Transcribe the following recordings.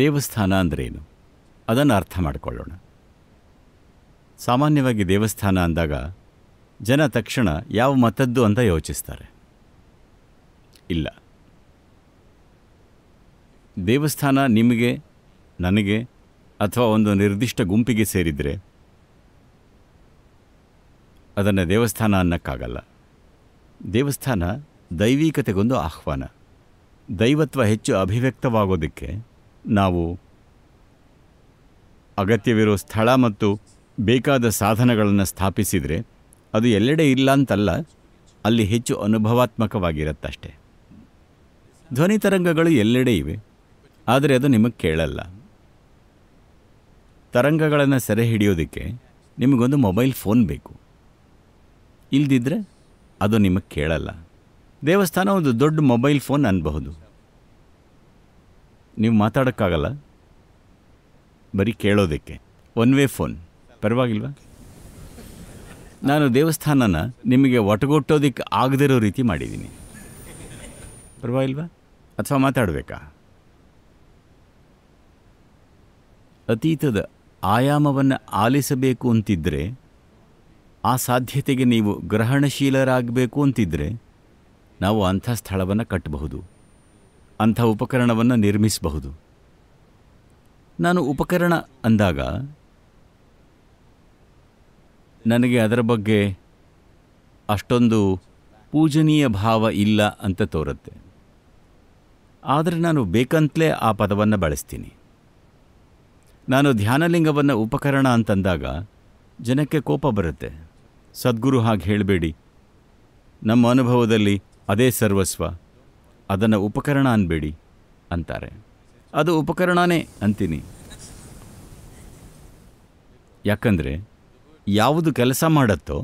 ದೇವಸ್ಥಾನ ಅಂದ್ರೇನು ಅದನ್ನು ಅರ್ಥ ಮಾಡಿಕೊಳ್ಳೋಣ ಸಾಮಾನ್ಯವಾಗಿ ದೇವಸ್ಥಾನ ಅಂದಾಗ ಜನ ತಕ್ಷಣ ಯಾವ ಮತದ್ದು ಅಂತ ಯೋಚಿಸ್ತಾರೆ ಇಲ್ಲ ದೇವಸ್ಥಾನ ನಿಮಗೆ ನನಗೆ ಅಥವಾ ಒಂದು ನಿರ್ದಿಷ್ಟ ಗುಂಪಿಗೆ ಸೇರಿದರೆ ಅದನ್ನು ದೇವಸ್ಥಾನ ಅನ್ನೋಕ್ಕಾಗಲ್ಲ ದೇವಸ್ಥಾನ ದೈವಿಕತೆಗೊಂದು ಆಹ್ವಾನ ದೈವತ್ವ ಹೆಚ್ಚು ಅಭಿವ್ಯಕ್ತವಾಗೋದಕ್ಕೆ ನಾವು ಅಗತ್ಯವಿರೋ ಸ್ಥಳ ಮತ್ತು ಬೇಕಾದ ಸಾಧನಗಳನ್ನು ಸ್ಥಾಪಿಸಿದರೆ ಅದು ಎಲ್ಲೆಡೆ ಇಲ್ಲ ಅಂತಲ್ಲ ಅಲ್ಲಿ ಹೆಚ್ಚು ಅನುಭವಾತ್ಮಕವಾಗಿರುತ್ತಷ್ಟೆ ಧ್ವನಿ ತರಂಗಗಳು ಎಲ್ಲೆಡೆ ಇವೆ ಆದರೆ ಅದು ನಿಮಗೆ ಕೇಳಲ್ಲ ತರಂಗಗಳನ್ನು ಸೆರೆ ಹಿಡಿಯೋದಕ್ಕೆ ನಿಮಗೊಂದು ಮೊಬೈಲ್ ಫೋನ್ ಬೇಕು ಇಲ್ದಿದ್ರೆ ಅದು ನಿಮಗೆ ಕೇಳಲ್ಲ ದೇವಸ್ಥಾನ ಒಂದು ದೊಡ್ಡ ಮೊಬೈಲ್ ಫೋನ್ ಅನ್ನಬಹುದು ನೀವು ಮಾತಾಡೋಕ್ಕಾಗಲ್ಲ ಬರೀ ಕೇಳೋದಕ್ಕೆ ಒನ್ ವೇ ಫೋನ್ ಪರವಾಗಿಲ್ವಾ ನಾನು ದೇವಸ್ಥಾನನ ನಿಮಗೆ ಒಟಗೊಟ್ಟೋದಕ್ಕೆ ಆಗದಿರೋ ರೀತಿ ಮಾಡಿದ್ದೀನಿ ಪರವಾಗಿಲ್ವಾ ಅಥವಾ ಮಾತಾಡಬೇಕಾ ಅತೀತದ ಆಯಾಮವನ್ನು ಆಲಿಸಬೇಕು ಅಂತಿದ್ದರೆ ಆ ಸಾಧ್ಯತೆಗೆ ನೀವು ಗ್ರಹಣಶೀಲರಾಗಬೇಕು ಅಂತಿದ್ದರೆ ನಾವು ಅಂಥ ಸ್ಥಳವನ್ನು ಕಟ್ಟಬಹುದು ಅಂಥ ಉಪಕರಣವನ್ನು ನಿರ್ಮಿಸಬಹುದು ನಾನು ಉಪಕರಣ ಅಂದಾಗ ನನಗೆ ಅದರ ಬಗ್ಗೆ ಅಷ್ಟೊಂದು ಪೂಜನೀಯ ಭಾವ ಇಲ್ಲ ಅಂತ ತೋರುತ್ತೆ ಆದರೆ ನಾನು ಬೇಕಂತಲೇ ಆ ಪದವನ್ನು ಬಳಸ್ತೀನಿ ನಾನು ಧ್ಯಾನಲಿಂಗವನ್ನು ಉಪಕರಣ ಅಂತಂದಾಗ ಜನಕ್ಕೆ ಕೋಪ ಬರುತ್ತೆ ಸದ್ಗುರು ಹಾಗೆ ಹೇಳಬೇಡಿ ನಮ್ಮ ಅನುಭವದಲ್ಲಿ ಅದೇ ಸರ್ವಸ್ವ ಅದನ್ನು ಉಪಕರಣ ಅನ್ಬೇಡಿ ಅಂತಾರೆ ಅದು ಉಪಕರಣನೇ ಅಂತೀನಿ ಯಾಕಂದರೆ ಯಾವುದು ಕೆಲಸ ಮಾಡುತ್ತೋ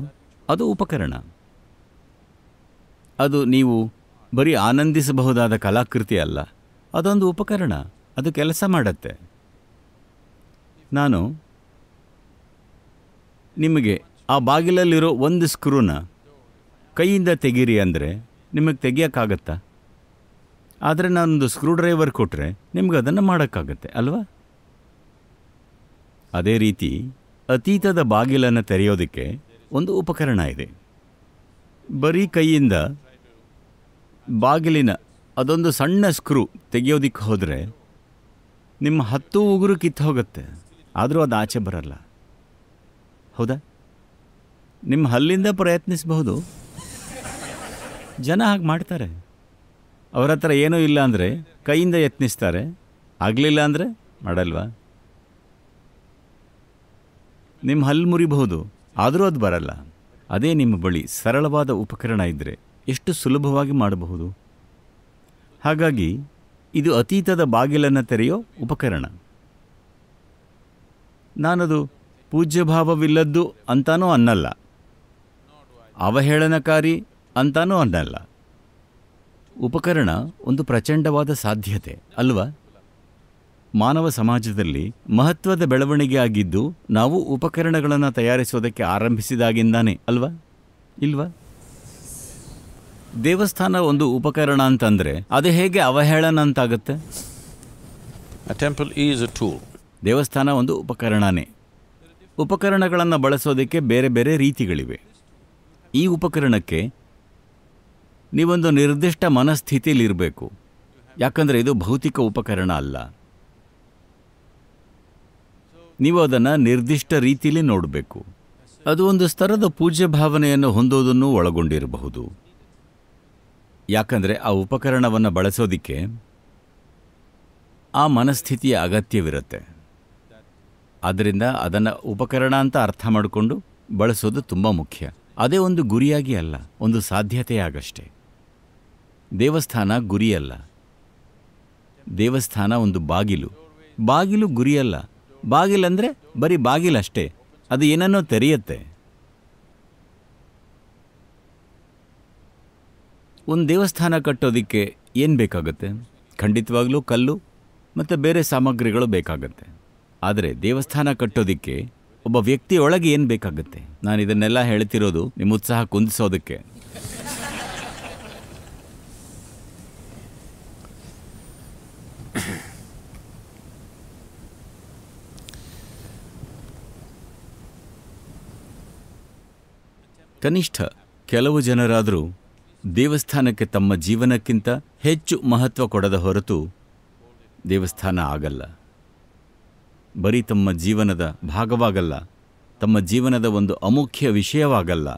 ಅದು ಉಪಕರಣ ಅದು ನೀವು ಬರೀ ಆನಂದಿಸಬಹುದಾದ ಕಲಾಕೃತಿ ಅಲ್ಲ ಅದೊಂದು ಉಪಕರಣ ಅದು ಕೆಲಸ ಮಾಡತ್ತೆ ನಾನು ನಿಮಗೆ ಆ ಬಾಗಿಲಲ್ಲಿರೋ ಒಂದು ಸ್ಕ್ರೂನ ಕೈಯಿಂದ ತೆಗೀರಿ ಅಂದರೆ ನಿಮಗೆ ತೆಗಿಯೋಕ್ಕಾಗತ್ತಾ ಆದರೆ ನಾನೊಂದು ಸ್ಕ್ರೂ ಡ್ರೈವರ್ ಕೊಟ್ಟರೆ ನಿಮ್ಗೆ ಅದನ್ನು ಮಾಡೋಕ್ಕಾಗತ್ತೆ ಅಲ್ವಾ ಅದೇ ರೀತಿ ಅತೀತದ ಬಾಗಿಲನ್ನು ತೆರೆಯೋದಕ್ಕೆ ಒಂದು ಉಪಕರಣ ಇದೆ ಬರೀ ಕೈಯಿಂದ ಬಾಗಿಲಿನ ಅದೊಂದು ಸಣ್ಣ ಸ್ಕ್ರೂ ತೆಗೆಯೋದಕ್ಕೆ ಹೋದರೆ ನಿಮ್ಮ ಹತ್ತು ಉಗುರು ಕಿತ್ತು ಹೋಗುತ್ತೆ ಆದರೂ ಅದು ಆಚೆ ಬರಲ್ಲ ಹೌದಾ ನಿಮ್ಮ ಹಲ್ಲಿಂದ ಪ್ರಯತ್ನಿಸಬಹುದು ಜನ ಹಾಗೆ ಮಾಡ್ತಾರೆ ಅವರ ಹತ್ರ ಏನೂ ಇಲ್ಲ ಅಂದರೆ ಕೈಯಿಂದ ಯತ್ನಿಸ್ತಾರೆ ಆಗಲಿಲ್ಲ ಅಂದರೆ ಮಾಡಲ್ವಾ ನಿಮ್ಮ ಹಲ್ಲು ಮುರಿಬಹುದು ಆದರೂ ಅದು ಬರಲ್ಲ ಅದೇ ನಿಮ್ಮ ಬಳಿ ಸರಳವಾದ ಉಪಕರಣ ಇದ್ದರೆ ಎಷ್ಟು ಸುಲಭವಾಗಿ ಮಾಡಬಹುದು ಹಾಗಾಗಿ ಇದು ಅತೀತದ ಬಾಗಿಲನ್ನು ತೆರೆಯೋ ಉಪಕರಣ ನಾನದು ಪೂಜ್ಯಭಾವವಿಲ್ಲದ್ದು ಅಂತಾನೂ ಅನ್ನಲ್ಲ ಅವಹೇಳನಕಾರಿ ಅಂತಾನೂ ಅನ್ನಲ್ಲ ಉಪಕರಣ ಒಂದು ಪ್ರಚಂಡವಾದ ಸಾಧ್ಯತೆ ಅಲ್ವಾ ಮಾನವ ಸಮಾಜದಲ್ಲಿ ಮಹತ್ವದ ಬೆಳವಣಿಗೆ ಆಗಿದ್ದು ನಾವು ಉಪಕರಣಗಳನ್ನು ತಯಾರಿಸೋದಕ್ಕೆ ಆರಂಭಿಸಿದಾಗಿಂದಾನೆ ಅಲ್ವಾ ಇಲ್ವಾ ದೇವಸ್ಥಾನ ಒಂದು ಉಪಕರಣ ಅಂತಂದರೆ ಅದು ಹೇಗೆ ಅವಹೇಳನ ಅಂತಾಗುತ್ತೆ ಟೆಂಪಲ್ ಈಸ್ ದೇವಸ್ಥಾನ ಒಂದು ಉಪಕರಣನೇ ಉಪಕರಣಗಳನ್ನು ಬಳಸೋದಕ್ಕೆ ಬೇರೆ ಬೇರೆ ರೀತಿಗಳಿವೆ ಈ ಉಪಕರಣಕ್ಕೆ ನೀವೊಂದು ನಿರ್ದಿಷ್ಟ ಮನಸ್ಥಿತಿಯಲ್ಲಿರಬೇಕು ಯಾಕಂದರೆ ಇದು ಭೌತಿಕ ಉಪಕರಣ ಅಲ್ಲ ನೀವು ಅದನ್ನು ನಿರ್ದಿಷ್ಟ ರೀತಿಯಲ್ಲಿ ನೋಡಬೇಕು ಅದು ಒಂದು ಸ್ತರದ ಪೂಜ್ಯ ಭಾವನೆಯನ್ನು ಹೊಂದೋದನ್ನು ಒಳಗೊಂಡಿರಬಹುದು ಯಾಕಂದರೆ ಆ ಉಪಕರಣವನ್ನು ಬಳಸೋದಿಕ್ಕೆ ಆ ಮನಸ್ಥಿತಿಯ ಅಗತ್ಯವಿರುತ್ತೆ ಆದ್ದರಿಂದ ಅದನ್ನು ಉಪಕರಣ ಅಂತ ಅರ್ಥ ಮಾಡಿಕೊಂಡು ಬಳಸೋದು ತುಂಬ ಮುಖ್ಯ ಅದೇ ಒಂದು ಗುರಿಯಾಗಿ ಅಲ್ಲ ಒಂದು ಸಾಧ್ಯತೆಯಾಗಷ್ಟೇ ದೇವಸ್ಥಾನ ಗುರಿಯಲ್ಲ ದೇವಸ್ಥಾನ ಒಂದು ಬಾಗಿಲು ಬಾಗಿಲು ಗುರಿಯಲ್ಲ ಬಾಗಿಲಂದರೆ ಬರೀ ಬಾಗಿಲಷ್ಟೇ ಅದು ಏನನ್ನೋ ತೆರೆಯುತ್ತೆ ಒಂದು ದೇವಸ್ಥಾನ ಕಟ್ಟೋದಕ್ಕೆ ಏನು ಬೇಕಾಗುತ್ತೆ ಖಂಡಿತವಾಗಲೂ ಕಲ್ಲು ಮತ್ತು ಬೇರೆ ಸಾಮಗ್ರಿಗಳು ಬೇಕಾಗುತ್ತೆ ಆದರೆ ದೇವಸ್ಥಾನ ಕಟ್ಟೋದಕ್ಕೆ ಒಬ್ಬ ವ್ಯಕ್ತಿಯೊಳಗೆ ಏನು ಬೇಕಾಗುತ್ತೆ ನಾನು ಇದನ್ನೆಲ್ಲ ಹೇಳ್ತಿರೋದು ನಿಮ್ಮ ಉತ್ಸಾಹ ಕುಂದಿಸೋದಕ್ಕೆ ಕನಿಷ್ಠ ಕೆಲವು ಜನರಾದರೂ ದೇವಸ್ಥಾನಕ್ಕೆ ತಮ್ಮ ಜೀವನಕ್ಕಿಂತ ಹೆಚ್ಚು ಮಹತ್ವ ಕೊಡದ ಹೊರತು ದೇವಸ್ಥಾನ ಆಗಲ್ಲ ಬರೀ ತಮ್ಮ ಜೀವನದ ಭಾಗವಾಗಲ್ಲ ತಮ್ಮ ಜೀವನದ ಒಂದು ಅಮುಖ್ಯ ವಿಷಯವಾಗಲ್ಲ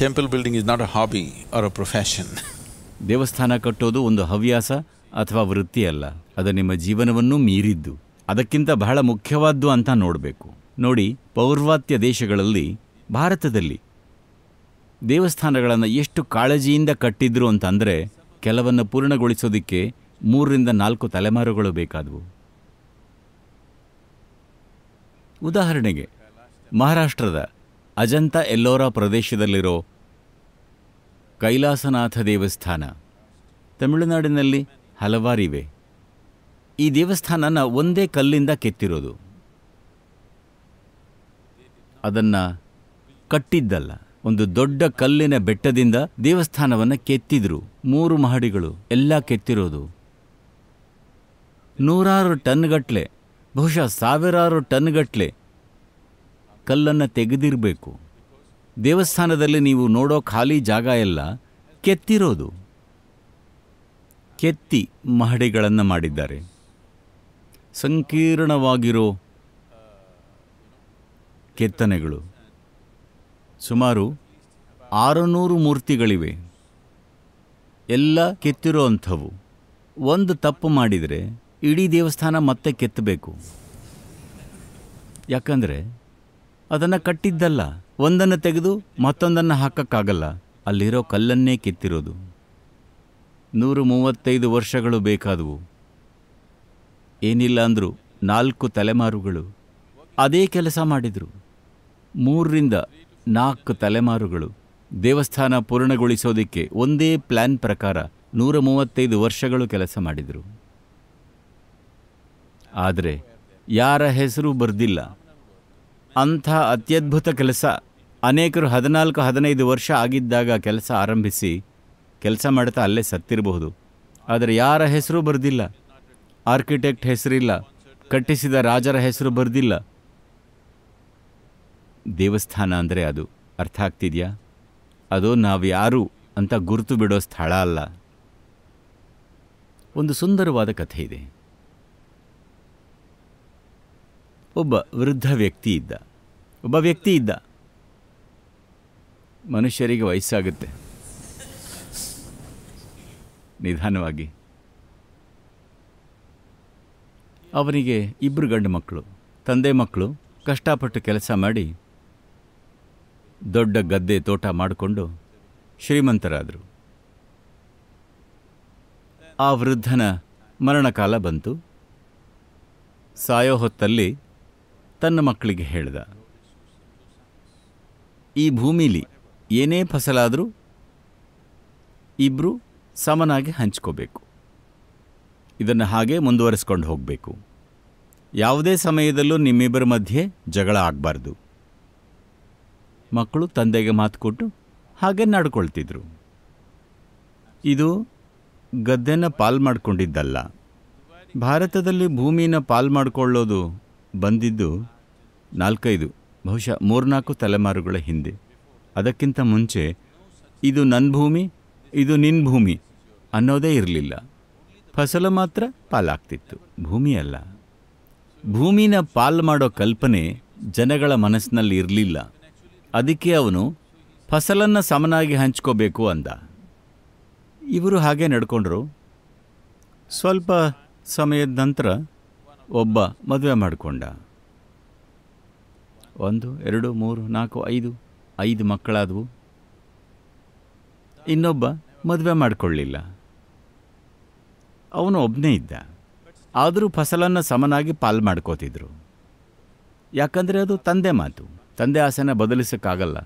temple building is not a hobby or a profession ದೇವಸ್ಥಾನ ಕಟ್ಟೋದು ಒಂದು ಹವ್ಯಾಸ ಅಥವಾ ವೃತ್ತಿಯಲ್ಲ ಅದು ನಿಮ್ಮ ಜೀವನವನ್ನೂ ಮೀರಿದ್ದು ಅದಕ್ಕಿಂತ ಬಹಳ ಮುಖ್ಯವಾದ್ದು ಅಂತ ನೋಡಬೇಕು ನೋಡಿ ಪೌರ್ವಾತ್ಯ ದೇಶಗಳಲ್ಲಿ ಭಾರತದಲ್ಲಿ ದೇವಸ್ಥಾನಗಳನ್ನು ಎಷ್ಟು ಕಾಳಜಿಯಿಂದ ಕಟ್ಟಿದ್ರು ಅಂತಂದರೆ ಕೆಲವನ್ನು ಪೂರ್ಣಗೊಳಿಸೋದಕ್ಕೆ ಮೂರರಿಂದ ನಾಲ್ಕು ತಲೆಮಾರುಗಳು ಬೇಕಾದವು ಉದಾಹರಣೆಗೆ ಮಹಾರಾಷ್ಟ್ರದ ಅಜಂತ ಎಲ್ಲೋರಾ ಪ್ರದೇಶದಲ್ಲಿರೋ ಕೈಲಾಸನಾಥ ದೇವಸ್ಥಾನ ತಮಿಳುನಾಡಿನಲ್ಲಿ ಹಲವಾರಿವೆ ಈ ದೇವಸ್ಥಾನನ ಒಂದೇ ಕಲ್ಲಿಂದ ಕೆತ್ತಿರೋದು ಅದನ್ನು ಕಟ್ಟಿದ್ದಲ್ಲ ಒಂದು ದೊಡ್ಡ ಕಲ್ಲಿನ ಬೆಟ್ಟದಿಂದ ದೇವಸ್ಥಾನವನ್ನು ಕೆತ್ತಿದ್ರು ಮೂರು ಮಹಡಿಗಳು ಎಲ್ಲ ಕೆತ್ತಿರೋದು ನೂರಾರು ಟನ್ಗಟ್ಲೆ ಬಹುಶಃ ಸಾವಿರಾರು ಟನ್ಗಟ್ಲೆ ಕಲ್ಲನ್ನು ತೆಗೆದಿರಬೇಕು ದೇವಸ್ಥಾನದಲ್ಲಿ ನೀವು ನೋಡೋ ಖಾಲಿ ಜಾಗ ಎಲ್ಲ ಕೆತ್ತಿರೋದು ಕೆತ್ತಿ ಮಹಡಿಗಳನ್ನು ಮಾಡಿದ್ದಾರೆ ಸಂಕೀರ್ಣವಾಗಿರೋ ಕೆತ್ತನೆಗಳು ಸುಮಾರು ಆರುನೂರು ಮೂರ್ತಿಗಳಿವೆ ಎಲ್ಲ ಕೆತ್ತಿರೋ ಅಂಥವು ಒಂದು ತಪ್ಪು ಮಾಡಿದರೆ ಇಡೀ ದೇವಸ್ಥಾನ ಮತ್ತೆ ಕೆತ್ತಬೇಕು ಯಾಕಂದರೆ ಅದನ್ನು ಕಟ್ಟಿದ್ದಲ್ಲ ಒಂದನ್ನು ತೆಗೆದು ಮತ್ತೊಂದನ್ನು ಹಾಕೋಕ್ಕಾಗಲ್ಲ ಅಲ್ಲಿರೋ ಕಲ್ಲನ್ನೇ ಕೆತ್ತಿರೋದು ನೂರು ಮೂವತ್ತೈದು ವರ್ಷಗಳು ಬೇಕಾದವು ಏನಿಲ್ಲ ಅಂದರೂ ನಾಲ್ಕು ತಲೆಮಾರುಗಳು ಅದೇ ಕೆಲಸ ಮಾಡಿದರು ಮೂರರಿಂದ ನಾಲ್ಕು ತಲೆಮಾರುಗಳು ದೇವಸ್ಥಾನ ಪೂರ್ಣಗೊಳಿಸೋದಕ್ಕೆ ಒಂದೇ ಪ್ಲ್ಯಾನ್ ಪ್ರಕಾರ ನೂರ ಮೂವತ್ತೈದು ವರ್ಷಗಳು ಕೆಲಸ ಮಾಡಿದರು ಆದರೆ ಯಾರ ಹೆಸರು ಬರೆದಿಲ್ಲ ಅಂಥ ಅತ್ಯದ್ಭುತ ಕೆಲಸ ಅನೇಕರು ಹದಿನಾಲ್ಕು ಹದಿನೈದು ವರ್ಷ ಆಗಿದ್ದಾಗ ಕೆಲಸ ಆರಂಭಿಸಿ ಕೆಲಸ ಮಾಡ್ತಾ ಅಲ್ಲೇ ಸತ್ತಿರಬಹುದು ಆದರೆ ಯಾರ ಹೆಸರು ಬರೆದಿಲ್ಲ ಆರ್ಕಿಟೆಕ್ಟ್ ಹೆಸರಿಲ್ಲ ಕಟ್ಟಿಸಿದ ರಾಜರ ಹೆಸರು ಬರೆದಿಲ್ಲ ದೇವಸ್ಥಾನ ಅಂದರೆ ಅದು ಅರ್ಥ ಆಗ್ತಿದೆಯಾ ಅದು ನಾವು ಯಾರು ಅಂತ ಗುರುತು ಬಿಡೋ ಸ್ಥಳ ಅಲ್ಲ ಒಂದು ಸುಂದರವಾದ ಕಥೆ ಇದೆ ಒಬ್ಬ ವೃದ್ಧ ವ್ಯಕ್ತಿ ಇದ್ದ ಒಬ್ಬ ವ್ಯಕ್ತಿ ಇದ್ದ ಮನುಷ್ಯರಿಗೆ ವಯಸ್ಸಾಗುತ್ತೆ ನಿಧಾನವಾಗಿ ಅವನಿಗೆ ಇಬ್ಬರು ಗಂಡು ಮಕ್ಕಳು ತಂದೆ ಮಕ್ಕಳು ಕಷ್ಟಪಟ್ಟು ಕೆಲಸ ಮಾಡಿ ದೊಡ್ಡ ಗದ್ದೆ ತೋಟ ಮಾಡಿಕೊಂಡು ಶ್ರೀಮಂತರಾದರು ಆ ವೃದ್ಧನ ಮರಣಕಾಲ ಬಂತು ಸಾಯೋ ಹೊತ್ತಲ್ಲಿ ತನ್ನ ಮಕ್ಕಳಿಗೆ ಹೇಳಿದ ಈ ಭೂಮಿಲಿ ಏನೇ ಫಸಲಾದರೂ ಇಬ್ಬರು ಸಮನಾಗಿ ಹಂಚ್ಕೋಬೇಕು ಇದನ್ನು ಹಾಗೆ ಮುಂದುವರಿಸ್ಕೊಂಡು ಹೋಗಬೇಕು ಯಾವುದೇ ಸಮಯದಲ್ಲೂ ನಿಮ್ಮಿಬ್ಬರ ಮಧ್ಯೆ ಜಗಳ ಆಗಬಾರ್ದು ಮಕ್ಕಳು ತಂದೆಗೆ ಮಾತು ಕೊಟ್ಟು ಹಾಗೆ ನಡ್ಕೊಳ್ತಿದ್ರು ಇದು ಗದ್ದೆನ ಪಾಲ್ ಮಾಡಿಕೊಂಡಿದ್ದಲ್ಲ ಭಾರತದಲ್ಲಿ ಭೂಮಿನ ಪಾಲ್ ಮಾಡಿಕೊಳ್ಳೋದು ಬಂದಿದ್ದು ನಾಲ್ಕೈದು ಬಹುಶಃ ಮೂರ್ನಾಲ್ಕು ತಲೆಮಾರುಗಳ ಹಿಂದೆ ಅದಕ್ಕಿಂತ ಮುಂಚೆ ಇದು ನನ್ನ ಭೂಮಿ ಇದು ನಿನ್ನ ಭೂಮಿ ಅನ್ನೋದೇ ಇರಲಿಲ್ಲ ಫಸಲು ಮಾತ್ರ ಪಾಲಾಗ್ತಿತ್ತು ಭೂಮಿಯಲ್ಲ ಭೂಮಿನ ಪಾಲ್ ಮಾಡೋ ಕಲ್ಪನೆ ಜನಗಳ ಮನಸ್ಸಿನಲ್ಲಿ ಇರಲಿಲ್ಲ ಅದಕ್ಕೆ ಅವನು ಫಸಲನ್ನು ಸಮನಾಗಿ ಹಂಚ್ಕೋಬೇಕು ಅಂದ ಇವರು ಹಾಗೆ ನಡ್ಕೊಂಡ್ರು ಸ್ವಲ್ಪ ಸಮಯದ ನಂತರ ಒಬ್ಬ ಮದುವೆ ಮಾಡಿಕೊಂಡ ಒಂದು ಎರಡು ಮೂರು ನಾಲ್ಕು ಐದು ಐದು ಮಕ್ಕಳಾದವು ಇನ್ನೊಬ್ಬ ಮದುವೆ ಮಾಡಿಕೊಳ್ಳಿಲ್ಲ ಅವನು ಒಬ್ಬನೇ ಇದ್ದ ಆದರೂ ಫಸಲನ್ನು ಸಮನಾಗಿ ಪಾಲು ಮಾಡ್ಕೋತಿದ್ರು ಯಾಕಂದರೆ ಅದು ತಂದೆ ಮಾತು ತಂದೆ ಆಸೆನ ಬದಲಿಸೋಕ್ಕಾಗಲ್ಲ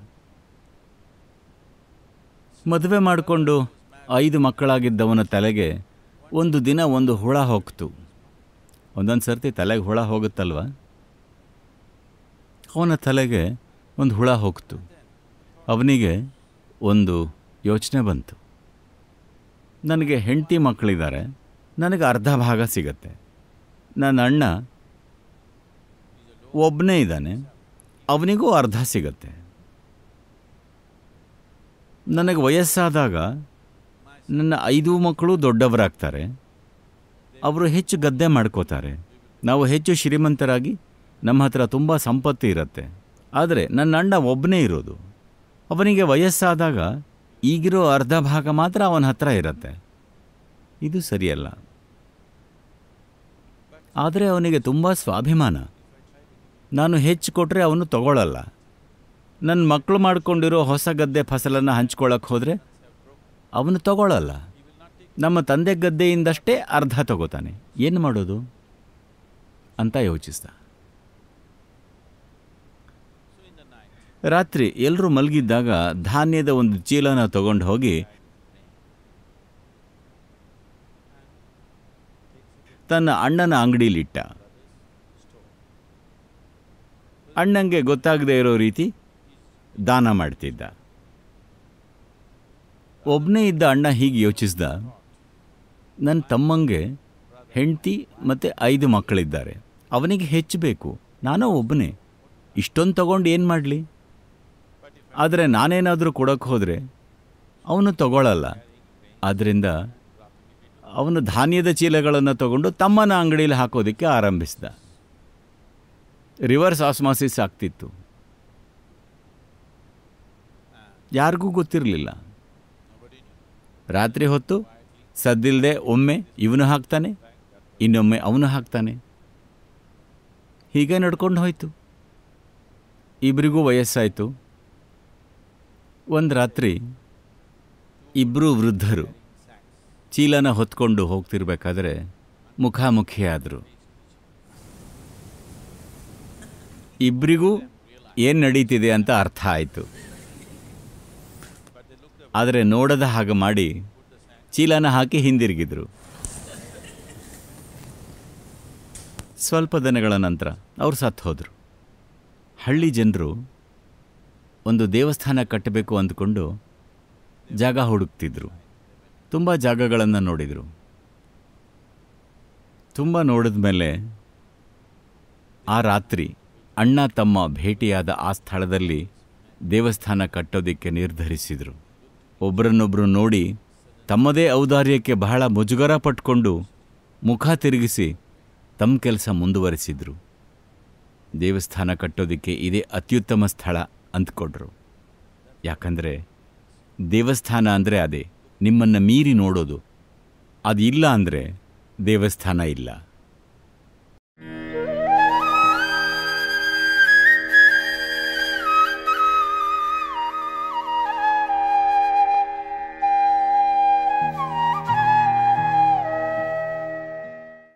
ಮದುವೆ ಮಾಡಿಕೊಂಡು ಐದು ಮಕ್ಕಳಾಗಿದ್ದವನ ತಲೆಗೆ ಒಂದು ದಿನ ಒಂದು ಹುಳ ಹೋಗ್ತು ಒಂದೊಂದು ಸರ್ತಿ ತಲೆಗೆ ಹುಳ ಹೋಗುತ್ತಲ್ವ ಅವನ ತಲೆಗೆ ಒಂದು ಹುಳ ಹೋಗ್ತು ಅವನಿಗೆ ಒಂದು ಯೋಚನೆ ಬಂತು ನನಗೆ ಹೆಂಡತಿ ಮಕ್ಕಳಿದ್ದಾರೆ ನನಗೆ ಅರ್ಧ ಭಾಗ ಸಿಗತ್ತೆ ನನ್ನ ಅಣ್ಣ ಒಬ್ಬನೇ ಇದ್ದಾನೆ ಅವನಿಗೂ ಅರ್ಧ ಸಿಗತ್ತೆ ನನಗೆ ವಯಸ್ಸಾದಾಗ ನನ್ನ ಐದು ಮಕ್ಕಳು ದೊಡ್ಡವರಾಗ್ತಾರೆ ಅವರು ಹೆಚ್ಚು ಗದ್ದೆ ಮಾಡ್ಕೋತಾರೆ ನಾವು ಹೆಚ್ಚು ಶ್ರೀಮಂತರಾಗಿ ನಮ್ಮ ಹತ್ರ ತುಂಬ ಸಂಪತ್ತು ಇರುತ್ತೆ ಆದರೆ ನನ್ನ ಅಣ್ಣ ಒಬ್ಬನೇ ಇರೋದು ಅವನಿಗೆ ವಯಸ್ಸಾದಾಗ ಈಗಿರೋ ಅರ್ಧ ಭಾಗ ಮಾತ್ರ ಅವನ ಹತ್ರ ಇರುತ್ತೆ ಇದು ಸರಿಯಲ್ಲ ಆದರೆ ಅವನಿಗೆ ತುಂಬ ಸ್ವಾಭಿಮಾನ ನಾನು ಹೆಚ್ಚು ಕೊಟ್ಟರೆ ಅವನು ತಗೊಳ್ಳಲ್ಲ ನನ್ನ ಮಕ್ಕಳು ಮಾಡಿಕೊಂಡಿರೋ ಹೊಸ ಗದ್ದೆ ಫಸಲನ್ನು ಹಂಚ್ಕೊಳ್ಳೋಕೆ ಹೋದರೆ ಅವನು ತಗೊಳ್ಳಲ್ಲ ನಮ್ಮ ತಂದೆ ಗದ್ದೆಯಿಂದಷ್ಟೇ ಅರ್ಧ ತಗೋತಾನೆ ಏನು ಮಾಡೋದು ಅಂತ ಯೋಚಿಸ್ದ ರಾತ್ರಿ ಎಲ್ಲರೂ ಮಲಗಿದ್ದಾಗ ಧಾನ್ಯದ ಒಂದು ಚೀಲನ ತಗೊಂಡು ಹೋಗಿ ತನ್ನ ಅಣ್ಣನ ಅಂಗಡಿಲಿಟ್ಟ ಅಣ್ಣಂಗೆ ಗೊತ್ತಾಗದೇ ಇರೋ ರೀತಿ ದಾನ ಮಾಡ್ತಿದ್ದ ಒಬ್ಬನೇ ಇದ್ದ ಅಣ್ಣ ಹೀಗೆ ಯೋಚಿಸಿದ ನನ್ನ ತಮ್ಮಂಗೆ ಹೆಂಡತಿ ಮತ್ತು ಐದು ಮಕ್ಕಳಿದ್ದಾರೆ ಅವನಿಗೆ ಹೆಚ್ಚಬೇಕು ನಾನು ಒಬ್ಬನೇ ಇಷ್ಟೊಂದು ತಗೊಂಡು ಏನು ಮಾಡಲಿ ಆದರೆ ನಾನೇನಾದರೂ ಕೊಡೋಕ್ಕೆ ಹೋದರೆ ಅವನು ತಗೊಳ್ಳಲ್ಲ ಆದ್ದರಿಂದ ಅವನು ಧಾನ್ಯದ ಚೀಲಗಳನ್ನು ತಗೊಂಡು ತಮ್ಮನ ಅಂಗಡಿಯಲ್ಲಿ ಹಾಕೋದಕ್ಕೆ ಆರಂಭಿಸಿದ ರಿವರ್ಸ್ ಆಸ್ಮಾಸಿಸ್ ಆಗ್ತಿತ್ತು ಯಾರಿಗೂ ಗೊತ್ತಿರಲಿಲ್ಲ ರಾತ್ರಿ ಹೊತ್ತು ಸದ್ದಿಲ್ಲದೆ ಒಮ್ಮೆ ಇವನು ಹಾಕ್ತಾನೆ ಇನ್ನೊಮ್ಮೆ ಅವನು ಹಾಕ್ತಾನೆ ಹೀಗೆ ನಡ್ಕೊಂಡು ಹೋಯಿತು ಇಬ್ಬರಿಗೂ ವಯಸ್ಸಾಯಿತು ಒಂದು ರಾತ್ರಿ ಇಬ್ಬರು ವೃದ್ಧರು ಚೀಲನ ಹೊತ್ಕೊಂಡು ಹೋಗ್ತಿರ್ಬೇಕಾದ್ರೆ ಮುಖಾಮುಖಿಯಾದರು ಇಬ್ಬರಿಗೂ ಏನು ನಡೀತಿದೆ ಅಂತ ಅರ್ಥ ಆಯಿತು ಆದರೆ ನೋಡದ ಹಾಗೆ ಮಾಡಿ ಚೀಲನ ಹಾಕಿ ಹಿಂದಿರುಗಿದ್ರು ಸ್ವಲ್ಪ ದಿನಗಳ ನಂತರ ಅವರು ಸತ್ತು ಹೋದರು ಹಳ್ಳಿ ಜನರು ಒಂದು ದೇವಸ್ಥಾನ ಕಟ್ಟಬೇಕು ಅಂದ್ಕೊಂಡು ಜಾಗ ಹುಡುಕ್ತಿದ್ರು ತುಂಬ ಜಾಗಗಳನ್ನು ನೋಡಿದರು ತುಂಬ ನೋಡಿದ ಮೇಲೆ ಆ ರಾತ್ರಿ ಅಣ್ಣ ತಮ್ಮ ಭೇಟಿಯಾದ ಆ ಸ್ಥಳದಲ್ಲಿ ದೇವಸ್ಥಾನ ಕಟ್ಟೋದಕ್ಕೆ ನಿರ್ಧರಿಸಿದರು ಒಬ್ಬರನ್ನೊಬ್ಬರು ನೋಡಿ ತಮ್ಮದೇ ಔದಾರ್ಯಕ್ಕೆ ಬಹಳ ಮುಜುಗರ ಪಟ್ಕೊಂಡು ಮುಖ ತಿರುಗಿಸಿ ತಮ್ಮ ಕೆಲಸ ಮುಂದುವರಿಸಿದರು ದೇವಸ್ಥಾನ ಕಟ್ಟೋದಕ್ಕೆ ಇದೇ ಅತ್ಯುತ್ತಮ ಸ್ಥಳ ಅಂದ್ಕೊಂಡ್ರು ಯಾಕಂದರೆ ದೇವಸ್ಥಾನ ಅಂದರೆ ಅದೇ ನಿಮ್ಮನ್ನು ಮೀರಿ ನೋಡೋದು ಅದಿಲ್ಲ ಅಂದರೆ ದೇವಸ್ಥಾನ ಇಲ್ಲ